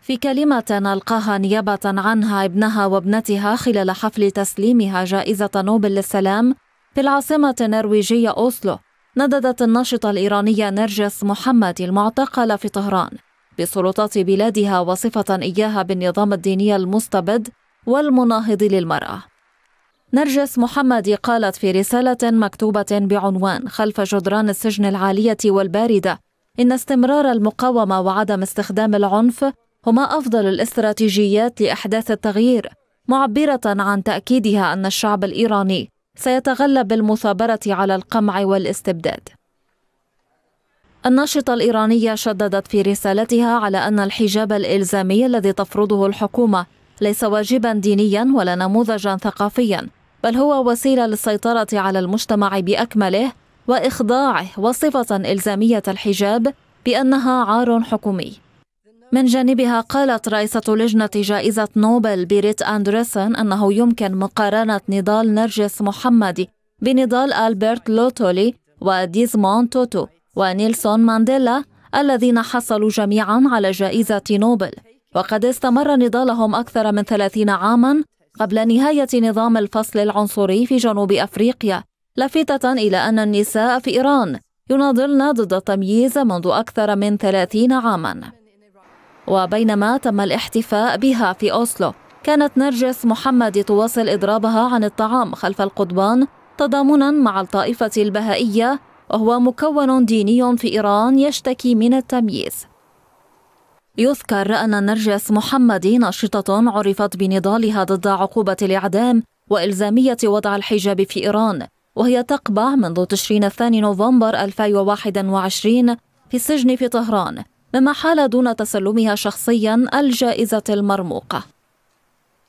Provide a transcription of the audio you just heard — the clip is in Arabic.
في كلمة ألقاها نيابة عنها ابنها وابنتها خلال حفل تسليمها جائزة نوبل للسلام في العاصمة النرويجية أوسلو نددت الناشطة الإيرانية نرجس محمد المعتقلة في طهران بسلطات بلادها وصفة إياها بالنظام الديني المستبد والمناهض للمرأة نرجس محمد قالت في رسالة مكتوبة بعنوان خلف جدران السجن العالية والباردة إن استمرار المقاومة وعدم استخدام العنف هما أفضل الاستراتيجيات لإحداث التغيير معبرة عن تأكيدها أن الشعب الإيراني سيتغلب بالمثابرة على القمع والاستبداد الناشطة الإيرانية شددت في رسالتها على أن الحجاب الإلزامي الذي تفرضه الحكومة ليس واجبا دينيا ولا نموذجا ثقافيا بل هو وسيلة للسيطرة على المجتمع بأكمله وإخضاعه وصفة إلزامية الحجاب بأنها عار حكومي من جانبها قالت رئيسة لجنة جائزة نوبل بيريت أندرسون أنه يمكن مقارنة نضال نرجس محمدي بنضال ألبرت لوتولي وديزمون توتو ونيلسون مانديلا الذين حصلوا جميعا على جائزة نوبل وقد استمر نضالهم أكثر من 30 عاما قبل نهاية نظام الفصل العنصري في جنوب أفريقيا لافتة إلى أن النساء في إيران يناضلن ضد التمييز منذ أكثر من 30 عاماً وبينما تم الاحتفاء بها في أوسلو كانت نرجس محمد تواصل إضرابها عن الطعام خلف القضبان تضامنا مع الطائفة البهائية وهو مكون ديني في إيران يشتكي من التمييز يذكر أن نرجس محمدي ناشطة عرفت بنضالها ضد عقوبة الإعدام وإلزامية وضع الحجاب في إيران وهي تقبع منذ تشرين الثاني نوفمبر 2021 في السجن في طهران مما حال دون تسلمها شخصيا الجائزة المرموقة